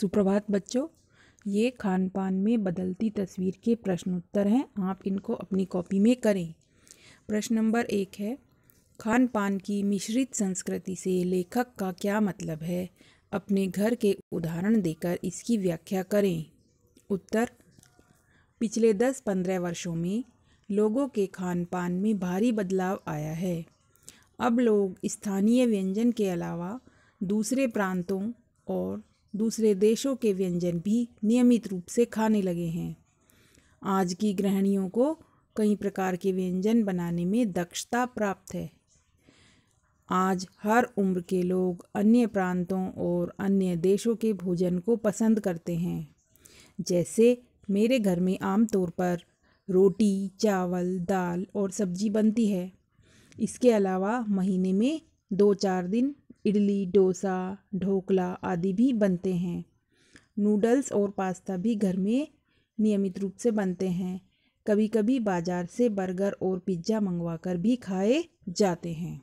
सुप्रभात बच्चों ये खान पान में बदलती तस्वीर के प्रश्नोत्तर हैं आप इनको अपनी कॉपी में करें प्रश्न नंबर एक है खान पान की मिश्रित संस्कृति से लेखक का क्या मतलब है अपने घर के उदाहरण देकर इसकी व्याख्या करें उत्तर पिछले दस पंद्रह वर्षों में लोगों के खान पान में भारी बदलाव आया है अब लोग स्थानीय व्यंजन के अलावा दूसरे प्रांतों और दूसरे देशों के व्यंजन भी नियमित रूप से खाने लगे हैं आज की गृहणियों को कई प्रकार के व्यंजन बनाने में दक्षता प्राप्त है आज हर उम्र के लोग अन्य प्रांतों और अन्य देशों के भोजन को पसंद करते हैं जैसे मेरे घर में आमतौर पर रोटी चावल दाल और सब्जी बनती है इसके अलावा महीने में दो चार दिन इडली डोसा ढोकला आदि भी बनते हैं नूडल्स और पास्ता भी घर में नियमित रूप से बनते हैं कभी कभी बाज़ार से बर्गर और पिज्ज़ा मंगवा कर भी खाए जाते हैं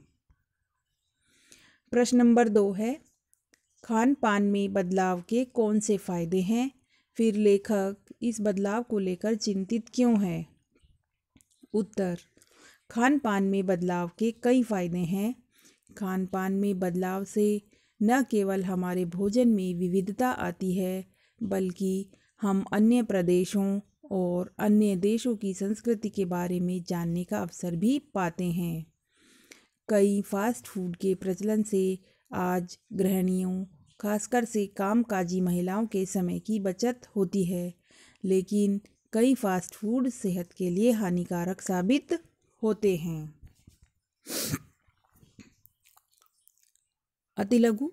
प्रश्न नंबर दो है खान पान में बदलाव के कौन से फ़ायदे हैं फिर लेखक इस बदलाव को लेकर चिंतित क्यों है उत्तर खान पान में बदलाव के कई फ़ायदे हैं खान पान में बदलाव से न केवल हमारे भोजन में विविधता आती है बल्कि हम अन्य प्रदेशों और अन्य देशों की संस्कृति के बारे में जानने का अवसर भी पाते हैं कई फास्ट फूड के प्रचलन से आज गृहणियों खासकर से कामकाजी महिलाओं के समय की बचत होती है लेकिन कई फास्ट फूड सेहत के लिए हानिकारक साबित होते हैं अति लघु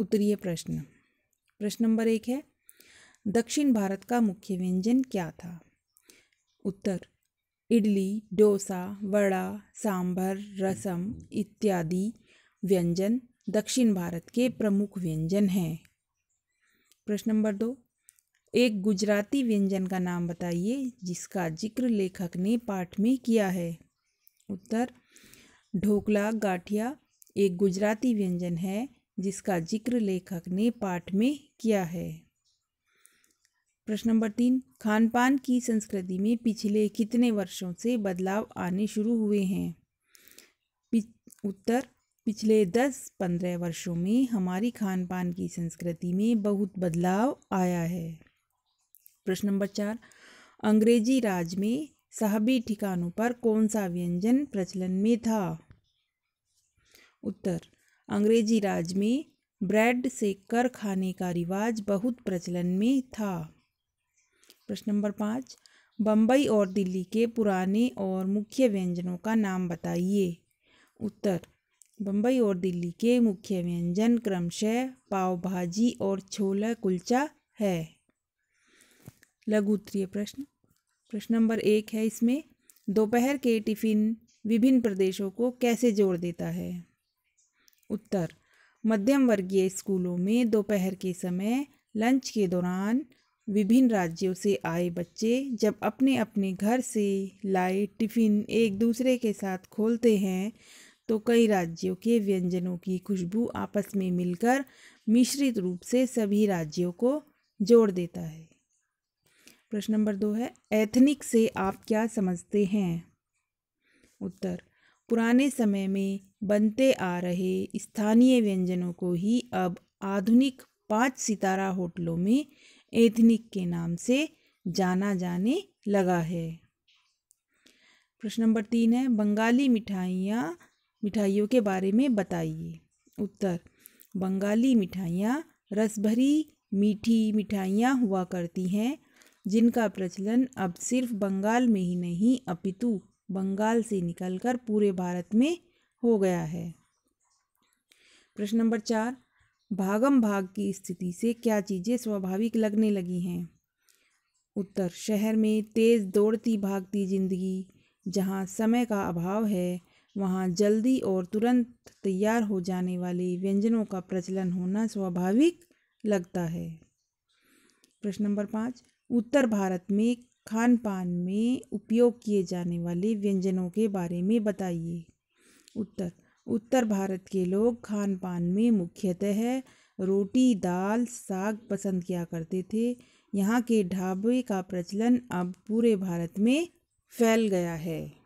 उत्तरीय प्रश्न प्रश्न नंबर एक है दक्षिण भारत का मुख्य व्यंजन क्या था उत्तर इडली डोसा वड़ा सांभर रसम इत्यादि व्यंजन दक्षिण भारत के प्रमुख व्यंजन हैं प्रश्न नंबर दो एक गुजराती व्यंजन का नाम बताइए जिसका जिक्र लेखक ने पाठ में किया है उत्तर ढोकला गाठिया एक गुजराती व्यंजन है जिसका जिक्र लेखक ने पाठ में किया है प्रश्न नंबर तीन खान पान की संस्कृति में पिछले कितने वर्षों से बदलाव आने शुरू हुए हैं उत्तर पिछले दस पंद्रह वर्षों में हमारी खान पान की संस्कृति में बहुत बदलाव आया है प्रश्न नंबर चार अंग्रेजी राज में साहबी ठिकानों पर कौन सा व्यंजन प्रचलन में था उत्तर अंग्रेजी राज में ब्रेड से कर खाने का रिवाज बहुत प्रचलन में था प्रश्न नंबर पाँच बम्बई और दिल्ली के पुराने और मुख्य व्यंजनों का नाम बताइए उत्तर बम्बई और दिल्ली के मुख्य व्यंजन क्रमशः पाव भाजी और छोला कुलचा है लघु उत्तरीय प्रश्न प्रश्न नंबर एक है इसमें दोपहर के टिफिन विभिन्न प्रदेशों को कैसे जोड़ देता है उत्तर मध्यम वर्गीय स्कूलों में दोपहर के समय लंच के दौरान विभिन्न राज्यों से आए बच्चे जब अपने अपने घर से लाए टिफ़िन एक दूसरे के साथ खोलते हैं तो कई राज्यों के व्यंजनों की खुशबू आपस में मिलकर मिश्रित रूप से सभी राज्यों को जोड़ देता है प्रश्न नंबर दो है एथनिक से आप क्या समझते हैं उत्तर पुराने समय में बनते आ रहे स्थानीय व्यंजनों को ही अब आधुनिक पाँच सितारा होटलों में एथनिक के नाम से जाना जाने लगा है प्रश्न नंबर तीन है बंगाली मिठाइयाँ मिठाइयों के बारे में बताइए उत्तर बंगाली मिठाइयाँ रसभरी मीठी मिठाइयाँ हुआ करती हैं जिनका प्रचलन अब सिर्फ बंगाल में ही नहीं अपितु बंगाल से निकलकर पूरे भारत में हो गया है प्रश्न नंबर चार भागम भाग की स्थिति से क्या चीज़ें स्वाभाविक लगने लगी हैं उत्तर शहर में तेज़ दौड़ती भागती ज़िंदगी जहाँ समय का अभाव है वहाँ जल्दी और तुरंत तैयार हो जाने वाले व्यंजनों का प्रचलन होना स्वाभाविक लगता है प्रश्न नंबर पाँच उत्तर भारत में खान पान में उपयोग किए जाने वाले व्यंजनों के बारे में बताइए उत्तर उत्तर भारत के लोग खान पान में मुख्यतः रोटी दाल साग पसंद किया करते थे यहाँ के ढाबे का प्रचलन अब पूरे भारत में फैल गया है